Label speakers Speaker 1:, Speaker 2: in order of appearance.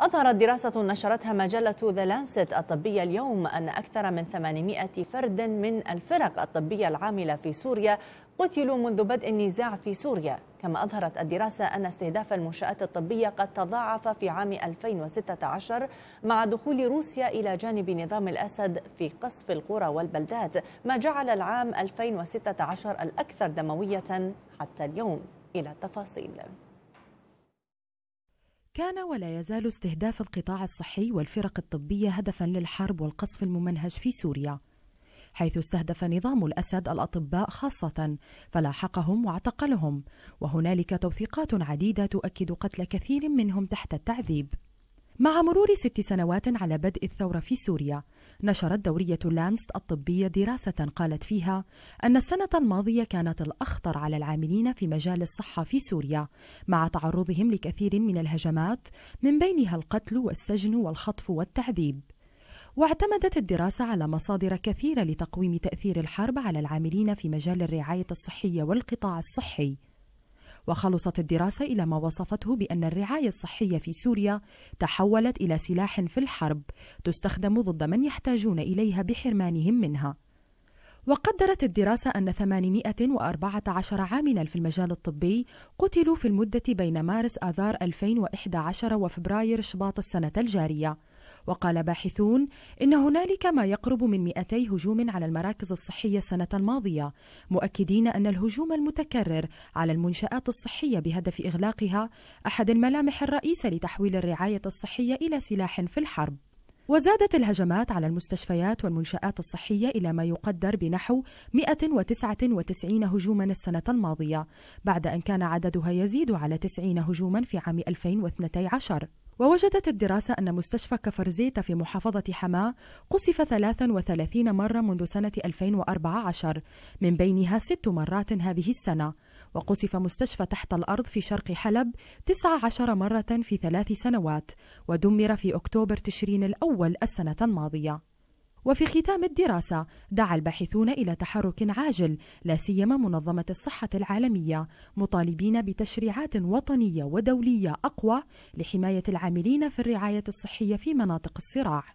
Speaker 1: أظهرت دراسة نشرتها مجلة ذا لانست الطبية اليوم أن أكثر من 800 فرد من الفرق الطبية العاملة في سوريا قتلوا منذ بدء النزاع في سوريا كما أظهرت الدراسة أن استهداف المنشآت الطبية قد تضاعف في عام 2016 مع دخول روسيا إلى جانب نظام الأسد في قصف القرى والبلدات ما جعل العام 2016 الأكثر دموية حتى اليوم إلى التفاصيل
Speaker 2: كان ولا يزال استهداف القطاع الصحي والفرق الطبية هدفا للحرب والقصف الممنهج في سوريا حيث استهدف نظام الأسد الأطباء خاصة فلاحقهم واعتقلهم وهنالك توثيقات عديدة تؤكد قتل كثير منهم تحت التعذيب مع مرور ست سنوات على بدء الثورة في سوريا، نشرت دورية لانست الطبية دراسة قالت فيها أن السنة الماضية كانت الأخطر على العاملين في مجال الصحة في سوريا، مع تعرضهم لكثير من الهجمات من بينها القتل والسجن والخطف والتعذيب. واعتمدت الدراسة على مصادر كثيرة لتقويم تأثير الحرب على العاملين في مجال الرعاية الصحية والقطاع الصحي، وخلصت الدراسة إلى ما وصفته بأن الرعاية الصحية في سوريا تحولت إلى سلاح في الحرب تستخدم ضد من يحتاجون إليها بحرمانهم منها وقدرت الدراسة أن 814 عاملا في المجال الطبي قتلوا في المدة بين مارس آذار 2011 وفبراير شباط السنة الجارية وقال باحثون إن هنالك ما يقرب من 200 هجوم على المراكز الصحية السنة الماضية مؤكدين أن الهجوم المتكرر على المنشآت الصحية بهدف إغلاقها أحد الملامح الرئيسة لتحويل الرعاية الصحية إلى سلاح في الحرب وزادت الهجمات على المستشفيات والمنشآت الصحية إلى ما يقدر بنحو 199 هجوما السنة الماضية بعد أن كان عددها يزيد على 90 هجوما في عام 2012 ووجدت الدراسة أن مستشفى كفرزيتا في محافظة حماة قصف 33 مرة منذ سنة 2014 من بينها ست مرات هذه السنة وقصف مستشفى تحت الأرض في شرق حلب 19 مرة في ثلاث سنوات ودمر في أكتوبر تشرين الأول السنة الماضية وفي ختام الدراسة دعا الباحثون إلى تحرك عاجل لا سيما منظمة الصحة العالمية مطالبين بتشريعات وطنية ودولية أقوى لحماية العاملين في الرعاية الصحية في مناطق الصراع